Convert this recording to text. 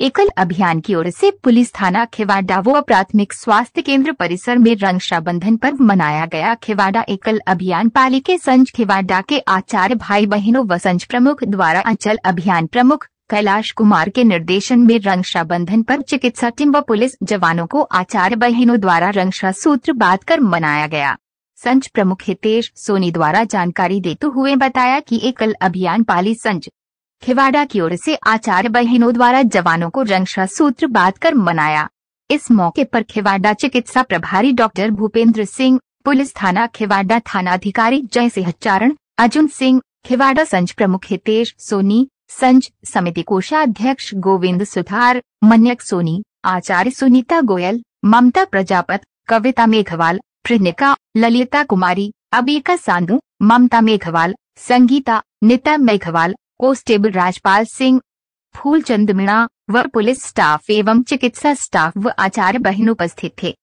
एकल अभियान की ओर से पुलिस थाना खेवाड़ा व प्राथमिक स्वास्थ्य केंद्र परिसर में रंगशा बंधन पर्व मनाया गया खेवाड़ा एकल अभियान पालिके संज खेवाड़ा के आचार्य भाई बहनों व संज प्रमुख द्वारा अचल अभियान प्रमुख कैलाश कुमार के निर्देशन में बंधन पर्व चिकित्सा टीम व पुलिस जवानों को आचार्य बहनों द्वारा रंगशा सूत्र बांध कर मनाया गया संच प्रमुख हितेश सोनी द्वारा जानकारी देते हुए बताया कि एकल अभियान पाली संच खिवाड़ा की ओर से आचार्य बहिनों द्वारा जवानों को रंगशा सूत्र बात कर मनाया इस मौके पर खिवाड़ा चिकित्सा प्रभारी डॉक्टर भूपेंद्र सिंह पुलिस थाना खिवाड़ा अधिकारी जय सिंह चारण अर्जुन सिंह खिवाड़ा संज प्रमुख हितेश सोनी संज समिति कोषाध्यक्ष गोविंद सुधार मन्यक सोनी आचार्य सुनीता गोयल ममता प्रजापत कविता मेघवाल प्रणिका ललिता कुमारी अबिका सांधु ममता मेघवाल संगीता नीता मेघवाल कॉन्स्टेबल राजपाल सिंह फूलचंद मीणा व पुलिस स्टाफ एवं चिकित्सा स्टाफ व आचार्य बहन उपस्थित थे